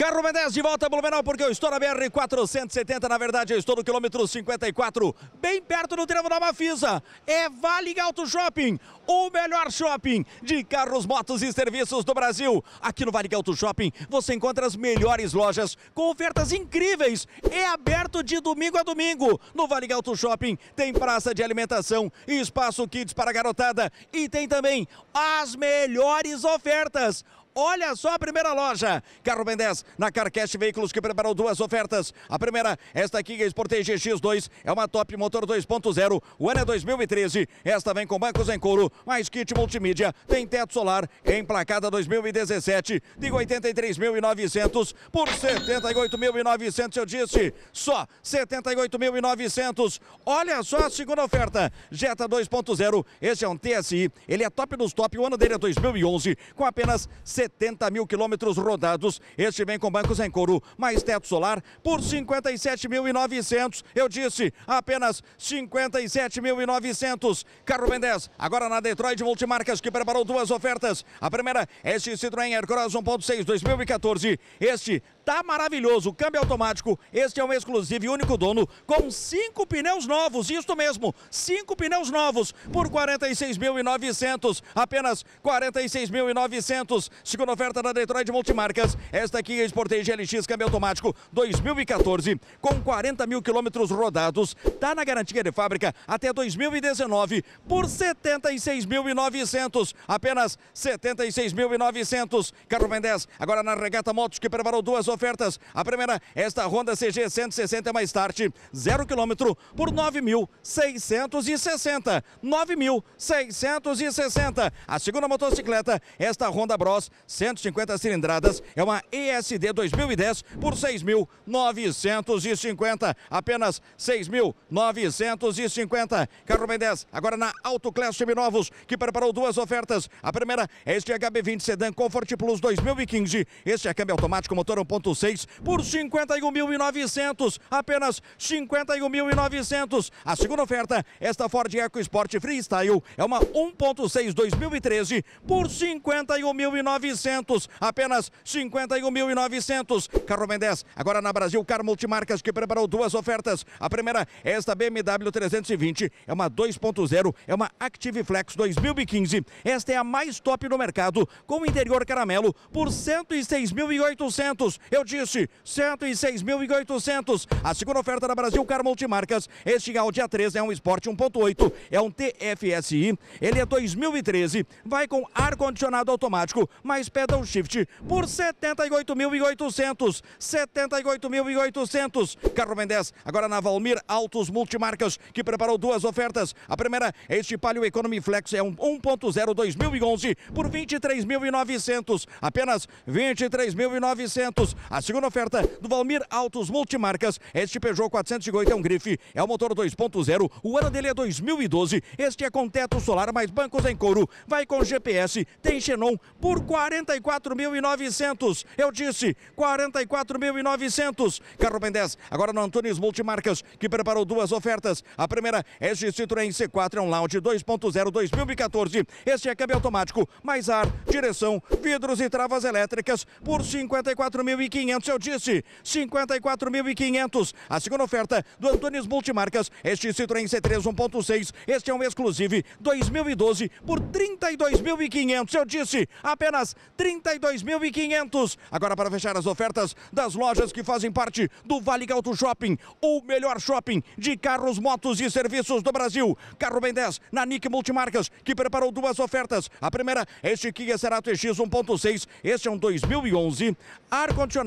Carro B10 de volta a Blumenau, porque eu estou na BR-470. Na verdade, eu estou no quilômetro 54, bem perto do trevo da Mafisa. É Vale Alto Shopping, o melhor shopping de carros, motos e serviços do Brasil. Aqui no Vale Alto Shopping, você encontra as melhores lojas com ofertas incríveis. É aberto de domingo a domingo. No Vale Alto Shopping tem praça de alimentação e espaço kids para garotada. E tem também as melhores ofertas. Olha só a primeira loja. Carro Ben 10 na Carcast Veículos que preparou duas ofertas. A primeira, esta Kia Sportage GX2, é uma top motor 2.0. O ano é 2013. Esta vem com bancos em couro, mais kit multimídia, tem teto solar, emplacada 2017, de 83.900 por 78.900, eu disse. Só 78.900. Olha só a segunda oferta. Jetta 2.0. esse é um TSI. Ele é top dos top. O ano dele é 2011, com apenas 70 mil quilômetros rodados. Este vem com bancos em couro, mais teto solar por 57.900. Eu disse, apenas 57.900. Carro Ben 10, agora na Detroit Multimarcas, que preparou duas ofertas. A primeira, é este Citroën Aircross 1.6 2014. Este Tá maravilhoso. Câmbio é automático. Este é um exclusivo e único dono com cinco pneus novos. Isto mesmo, cinco pneus novos por 46.900. Apenas 46.900. Segunda oferta da Detroit Multimarcas. Esta aqui é Sportage LX câmbio automático 2014 com 40 mil quilômetros rodados. está na garantia de fábrica até 2019 por 76.900. Apenas 76.900. Carro Mendes agora na Regata Motos que preparou duas ofertas ofertas. A primeira, esta Honda CG 160 mais tarde, 0 km por 9.660. 9.660. A segunda motocicleta, esta Honda Bros 150 cilindradas, é uma ESD 2010 por 6.950. Apenas 6.950. Carro Ben 10, agora na Auto Class Seminovos, que preparou duas ofertas. A primeira é este HB20 Sedan Comfort Plus 2015. Este é câmbio automático, motor 1.0 1,6 por 51.900, apenas 51.900. A segunda oferta, esta Ford Eco EcoSport Freestyle, é uma 1.6 2013 por 51.900, apenas 51.900. Carro vem 10, agora na Brasil Car Multimarcas que preparou duas ofertas. A primeira, é esta BMW 320, é uma 2.0, é uma Active Flex 2015. Esta é a mais top no mercado, com interior caramelo por 106.800 eu disse 106.800. A segunda oferta da Brasil Car Multimarcas. Este Gal dia 13 é um Sport 1.8, é um TFSI. Ele é 2013, vai com ar-condicionado automático, mais pedal shift por 78.800. 78.800. Carro Mendes, agora na Valmir Autos Multimarcas, que preparou duas ofertas. A primeira, é este Palio Economy Flex é um 1.0 2011 por 23.900. Apenas 23.900. A segunda oferta do Valmir Autos Multimarcas. Este Peugeot 408 é um grife, é o motor 2.0, o ano dele é 2012. Este é com teto solar, mais bancos em couro. Vai com GPS, tem Xenon por 44.900. Eu disse, 44.900. Carro Ben 10, agora no Antunes Multimarcas, que preparou duas ofertas. A primeira, este é Citroën C4 é um Lounge 2.0 2014. Este é câmbio automático, mais ar, direção, vidros e travas elétricas por 54.500. 54.500, eu disse, 54.500. A segunda oferta do Antunes Multimarcas, este Citroën C3 1.6, este é um exclusivo 2012 por 32.500, eu disse, apenas 32.500. Agora para fechar as ofertas das lojas que fazem parte do Vale Galto Shopping, o melhor shopping de carros, motos e serviços do Brasil. Carro Ben 10 na Nick Multimarcas, que preparou duas ofertas. A primeira, este Kia Cerato X 1.6, este é um 2011, ar-condicionado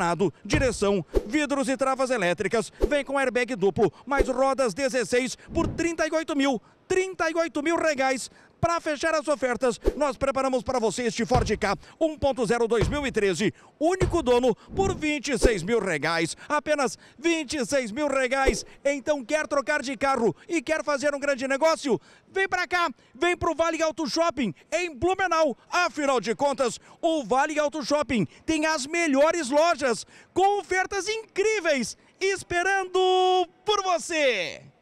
direção, vidros e travas elétricas. Vem com airbag duplo, mais rodas 16 por 38 mil. 38 mil reais. Para fechar as ofertas, nós preparamos para você este Ford K 1.0 2013, único dono por 26 mil reais. Apenas 26 mil reais. Então quer trocar de carro e quer fazer um grande negócio? Vem para cá, vem para o Vale Auto Shopping em Blumenau. Afinal de contas, o Vale Auto Shopping tem as melhores lojas com ofertas incríveis esperando por você.